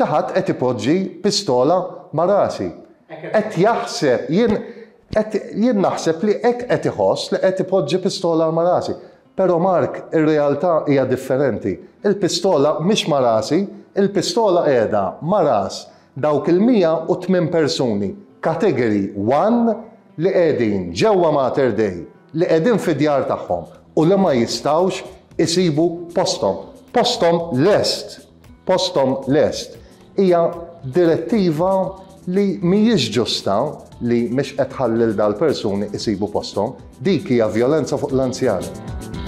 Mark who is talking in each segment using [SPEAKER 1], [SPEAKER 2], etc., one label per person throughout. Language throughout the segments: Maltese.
[SPEAKER 1] ċaħat qed ipoġġi pistola ma' rasi. Qed jaħseb jien naħseb li hekk qed iħoss li qed ipoġġi pistola ma' rasi. Però Mark, ir-realtà hija differenti. Il-pistola mhix ma' rasi, il-pistola qiegħda ma' ras dawk il 180 persuni, kategori 1 li qegħdin ġewwa Mater Dei, li qegħdin fid-djar tagħhom u li ma jistawx isibu postom. Postom lest, postom lest hija direttiva li mhijiex ġusta li mhix qed ħallil dal-persuni isibu posthom, dik hija violenza fuq l-anzjani.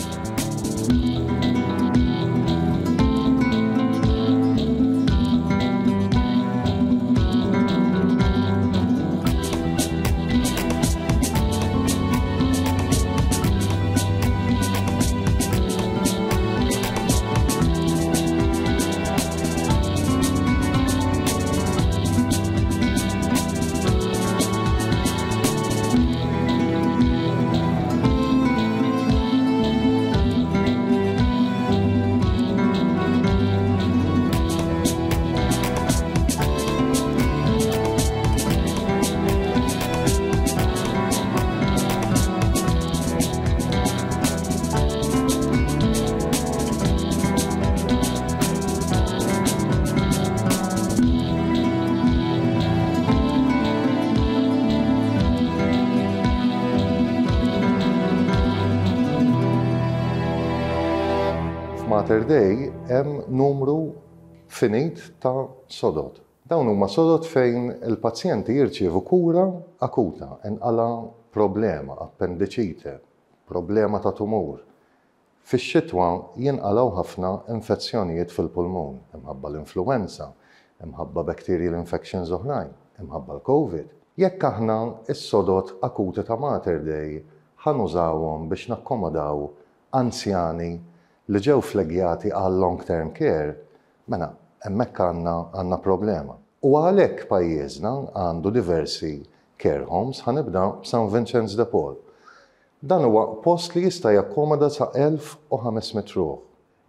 [SPEAKER 1] Dei hemm numru finit ta' sodod. Dawn huma sodod fejn il-pazjenti jirċievu kura akuta, inqala problema, appendicite, problema ta' tumur. Fix-xitwa jinqalaw ħafna infezzjonijiet fil-pulmun, imħabba l-influenza, imħabba bacterial infections oħrajn, imħabba l-COVID. Jekk aħna is-sodot akuti ta' Mater Dei ħanużawhom biex nakkomodaw anzjani li ġew flegjati għal long term care, mena, hemmhekk għandna għandna problema. U għalhekk pajjiżna għandu diversi care homes ħanibda San Vincenz de Paul. Dan huwa post li jista' jakkomoda sa' 1500 ruħ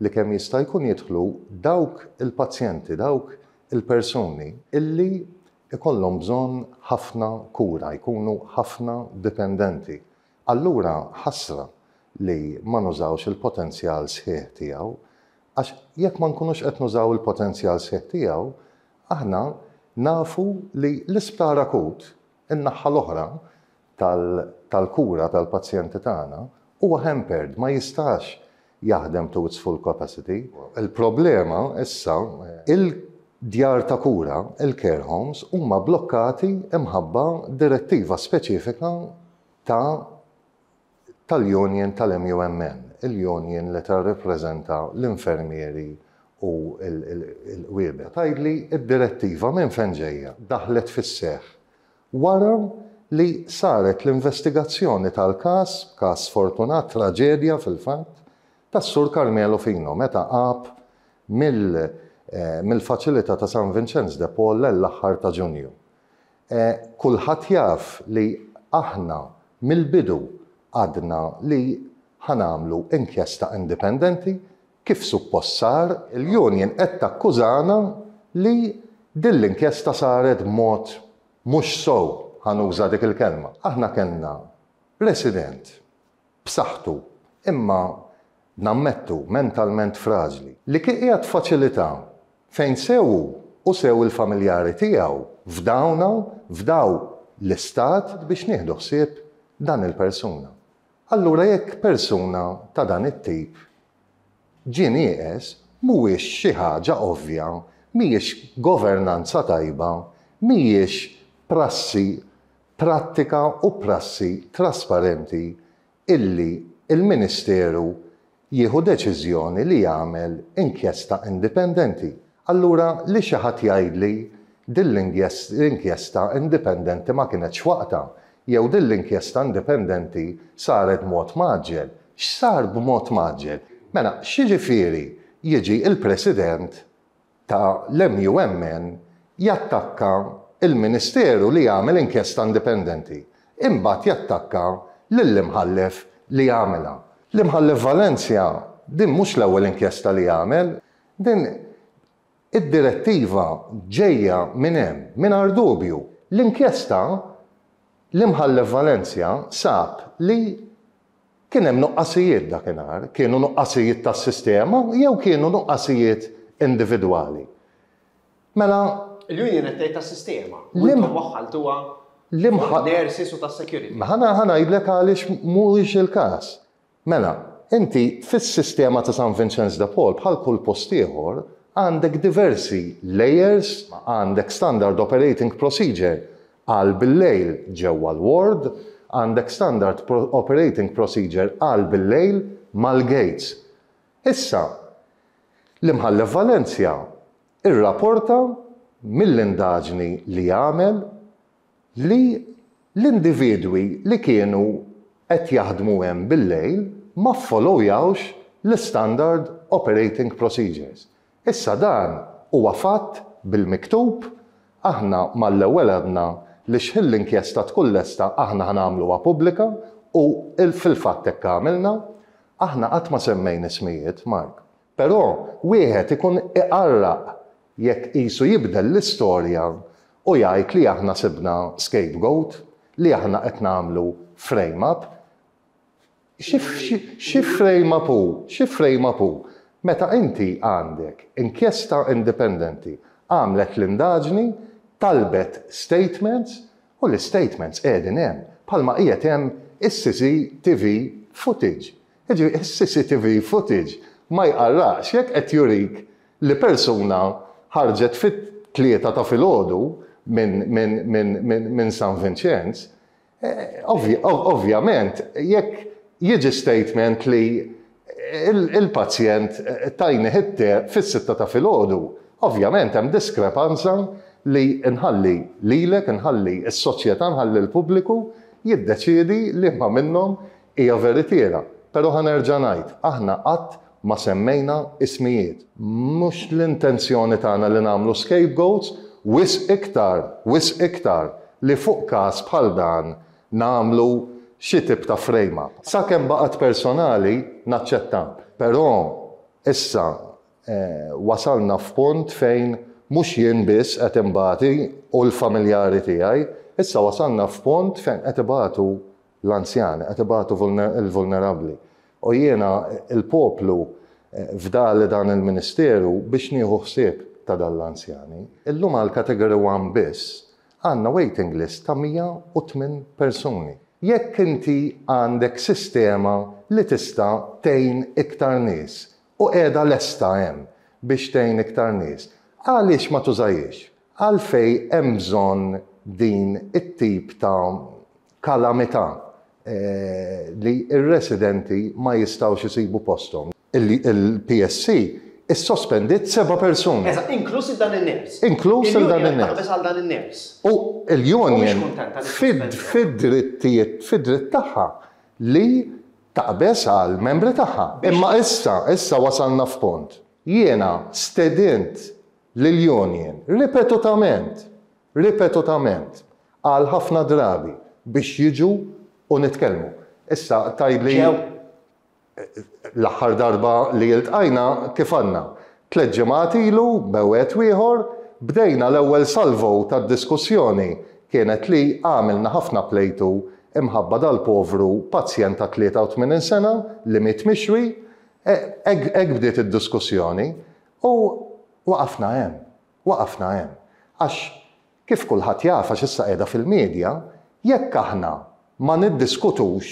[SPEAKER 1] li kemm jista' jkun jidħlu dawk il-pazjenti, dawk il-persuni illi ikollhom bżonn ħafna kura, jkunu ħafna dipendenti. Allura ħasra li ma nużawx il-potenzjal sħiħ tiegħu għax jekk ma nkunux qed nużaw il-potenzjal sħiħ tiegħu aħna nafu li l-isptar akut in-naħħa l-oħra tal-kura tal-pazjenti tagħna huwa hampered, ma jistax jaħdem to its full capacity. Il-problema issa il-djar ta' kura, il-care homes, huma blokkati imħabba direttiva speċifika ta' tal-union tal-MUMN, il-union li ta reprezenta l-infermieri u l wirbe Tajli id-direttiva minn fenġeja daħlet fis-seħ wara li saret l-investigazzjoni tal-kas, kas fortunat, traġedja fil-fatt, tas sur Carmelo Fino, meta qab eh, mill-faċilità ta' San Vincenz de Paul l-aħħar ta' ġunju. Eh, kulħadd jaf li aħna mill-bidu għadna li ħanamlu inkjesta indipendenti kif suppossar il-Union qed takkużana li din l-inkjesta saret mod mhux sow ħanuża dik il-kelma. Aħna kellna president b'saħħtu imma nammettu mentalment fraġli li kien faċilità fejn sewu u sew il-familjari tiegħu f'dawna f'daw l-istat biex nieħdu ħsieb dan il-persuna. Allura jekk persuna ta' dan it-tip ġien jeqes mhuwiex xi ħaġa ovvja, mhijiex governanza tajba, mhijiex prassi prattika u prassi trasparenti illi il-Ministeru jieħu deċiżjoni li jagħmel inkjesta indipendenti. Allura li xi ħadd jgħidli din l-inkjesta indipendenti ma kienetx waqta' jew din l-inkjesta indipendenti saret mod maġġel. X'sar b'mod maġġel? Mela, x'jiġifieri jiġi il-President ta' l-MUMN jattakka il-Ministeru li jagħmel inkjesta indipendenti. Imbagħad jattakka lill-imħallef li jagħmilha. L-imħallef Valencia din mhux l-ewwel inkjesta li jagħmel, din id-direttiva ġejja minn hemm mingħajr dubju. L-inkjesta L-imħallef Valencia sab li kien hemm nuqqasijiet dakinhar, kienu nuqqasijiet tas-sistema jew kienu nuqqasijiet individwali. Mela. Il-Union qed tas-sistema. L-imħalltuha l-imħallef. Dersis u tas-security. Ma ħana jidlek għaliex mhuwiex il-każ. Mela, inti fis-sistema ta' San Vincenz da Pol bħal kull post ieħor għandek diversi layers, għandek standard operating procedure għal bil-lejl ġewwa l-ward, għandek standard operating procedure għal bil-lejl mal-gates. Issa, l-imħallef Valencia ir-rapporta mill-indaġni li għamel li l-individwi li kienu qed jaħdmu hemm bil-lejl ma followjawx l-standard operating procedures. Issa dan huwa fatt bil-miktub aħna mal-ewwel għadna li xħill l-inkjesta tkun lesta aħna ħanamluha pubblika u fil-fatt hekk għamilna aħna qatt ma semmejn ismijiet Mark. Però wieħed ikun iqarraq jekk qisu jibdel l-istorja u jgħid li aħna sibna scapegoat, li aħna qed nagħmlu frame up. Xi frame up xi frame up Meta inti għandek inkjesta indipendenti għamlet l-indaġni talbet statements u l-statements edin hemm palma qiegħed hemm is-CCTV footage. s is TV footage ma jqarrax jekk qed jurik li persuna ħarġet fit-tlieta ta' filgħodu minn min, min, min, min San Vincenz, eh, ovvjament, jekk jiġi statement li il-pazjent eh, tajni hitte fis-sitta ta' filgħodu, ovvjament hemm diskrepanza li nħalli lilek, nħalli s-soċjetà, nħalli l-pubbliku jiddeċiedi li ma minnhom hija veritiera. Però ħanerġa' ngħid, aħna qatt ma semmejna ismijiet. Mhux l-intenzjoni tagħna li nagħmlu scapegoats wis iktar, wis iktar li fuq każ bħal dan nagħmlu xi tip ta' frejma. Sakemm baqgħet personali naċċettam. Però issa eh, wasalna f'punt fejn mux jien biss qed u l-familjari tiegħi, issa wasanna f'pont fejn qed ibatu l-anzjani, qed ibatu l-vulnerabbli. U jiena il-poplu eh, li dan il-Ministeru biex nieħu ħsieb ta' dan l-anzjani. Illum għal kategori 1 biss għandna waiting list ta' 108 persuni. Jekk inti għandek sistema li tista' tejn iktar nies u qiegħda lesta hemm biex tejn iktar nies għaliex ma tużajiex? Għalfej hemm bżonn din it-tip ta' kalamità eh, li il residenti ma jistawx jisibu postom. Il-PSC is-sospendit seba' persuni. Eżatt, inkluż dan in-nies. Inkluż dan in-nies. għal dan in-nies. U l-union fid-drittijiet, fid-dritt tagħha li taqbes għal membri tagħha. Imma issa, issa wasalna f'punt. Jiena stedint l-Union ripetutament, ripetutament, għal ħafna drabi biex jiġu u nitkellmu. Issa tajb li l-aħħar darba li jiltqajna kif għanna. Tlet ġimgħat ilu, bewet wieħor, bdejna l-ewwel salvo tad-diskussjoni kienet li għamilna ħafna plejtu imħabba dal-povru pazjent ta' 83 sena li mit mixwi, ek bdiet id-diskussjoni u waqafna hemm, waqafna hemm. Għax kif kulħadd jaf għax issa edha fil-medja, jekk aħna ma niddiskutux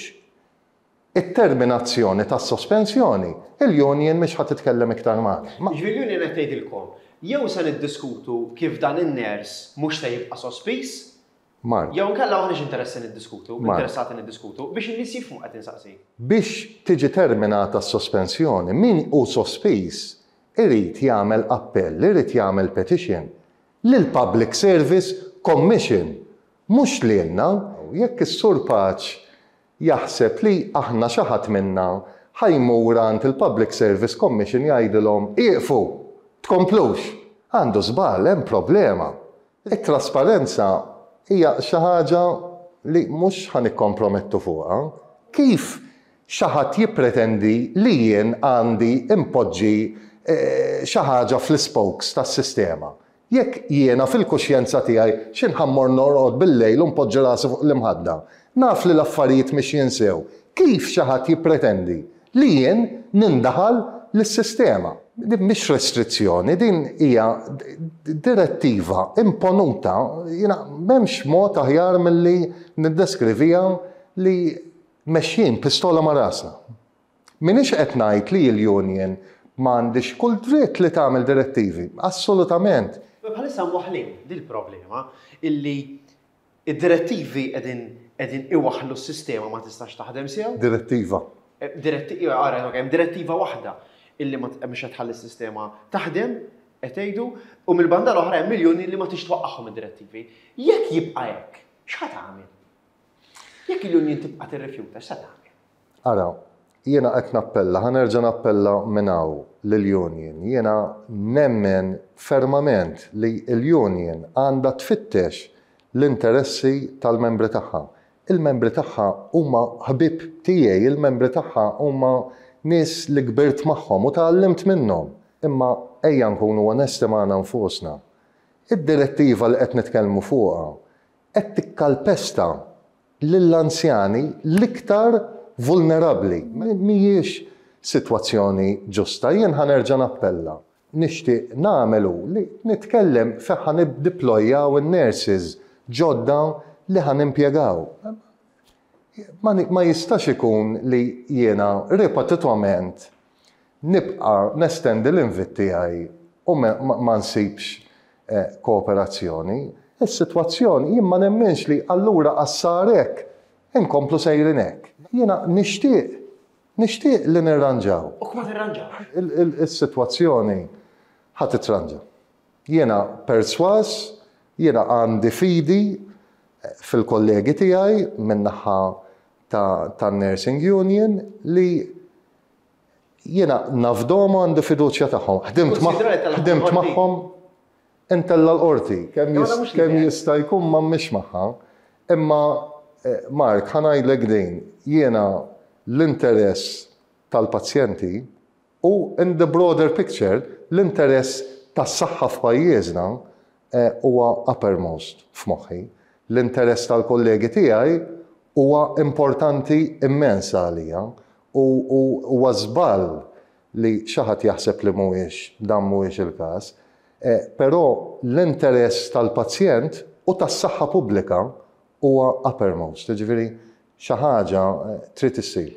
[SPEAKER 1] it-terminazzjoni tas sospensjoni il-union mhix ħadd titkellem iktar mar. Ġifieri union qed ngħidilkom, jew se niddiskutu kif dan in-ners mhux se jibqa' sospis, Mar. Jew nkella maħniex interessi niddiskutu, interessati niddiskutu biex in-nies jifhmu qed insaqsi. Biex tiġi terminata s-sospensjoni, min hu sospis irrit jagħmel appell, irrit jagħmel petition lil Public Service Commission, mhux lilna jekk is-sur Paċ jaħseb li aħna xi ħadd minna ħajmur għand il-Public Service Commission jgħidilhom iqfu, tkomplux, għandu żball hemm problema. It-trasparenza hija xi ħaġa li mhux ħanikkompromettu fuqha. Kif xi ħadd jippretendi li jien għandi impoġġi Eh, xaħġa ħaġa fl-spokes tas-sistema. Jekk jiena fil-kuxjenza tiegħi x'inħammor norqod bil-lejl u mpoġġi rasu fuq l-imħadda, naf li l-affarijiet mhix jinsew. Kif xi ħadd jippretendi li jien nindaħal l-sistema? Din mhix restrizzjoni, din hija direttiva imponuta, jiena m'hemmx mod aħjar milli niddeskrivija li mexjin pistola ma' rasna. Minix qed ngħid li l-union m'għandix kull dritt li tagħmel direttivi, assolutament. Bħalissa mwaħlin, dil problema illi id-direttivi qegħdin qegħdin iwaħlu s-sistema ma tistax taħdem sew? Direttiva. Eh, direttiva, għara, hemm direttiva waħda illi ma mhux qed tħalli s-sistema taħdem qed tgħidu u mill bandal l-oħra hemm miljuni li ma tixtwaqqaħhom id-direttivi. Jekk jibqa' hekk, x'ħat tagħmel? Jekk il-union tibqa' tirrifjuta, x'ħat tagħmel? Araw, jiena qed nappella, ħanerġa' nappella minn hawn union Jiena nemmen fermament li l-union għandha tfittex l-interessi tal-membri tagħha. Il-membri tagħha huma ħbib tiegħi, il-membri tagħha huma nies li kbirt magħhom u tgħallimt minnhom. Imma ejja nkunu onesti magħna nfusna. Id-direttiva li qed nitkellmu fuqha qed tikkalpesta lill-anzjani l-iktar vulnerabli. Mijiex situazzjoni ġusta. Jien ħanerġa nappella. Nishti namelu li nitkellem feħan diploja u nurses ġodda li ħan impiegaw. Ma, ma jistax ikun li jiena ripetitwament nibqa nestendi l-invitti għaj u ma nsibx eh, kooperazzjoni. Is-situazzjoni jien ma nemminx li allura għassarek inkomplu sejrinek jiena nixtieq nixtieq li nirranġaw. U kma nirranġaw? Il-sitwazzjoni ħat titranġa. Jiena perswas, jiena għandi fidi fil-kollegi tiegħi minnaħa ta' Nursing Union li jiena nafdomu għandi fiduċja tagħhom. Ħdimt magħhom intella l-qorti kemm jista' jkun ma' mish magħha, imma Eh, Mark, ħanajdlek din, jiena l-interess tal-pazjenti u in the broader picture l-interess tas saħħa f'pajjiżna eh, huwa uppermost f'moħħi. L-interess tal-kollegi tiegħi huwa importanti immens għalija u huwa żball li xaħat jaħseb li mhuwiex dan mhuwiex il-każ. Eh, però l-interess tal-pazjent u tas-saħħa pubblika huwa uppermost, ġifiri, xaħġa ħaġa eh, trid issir.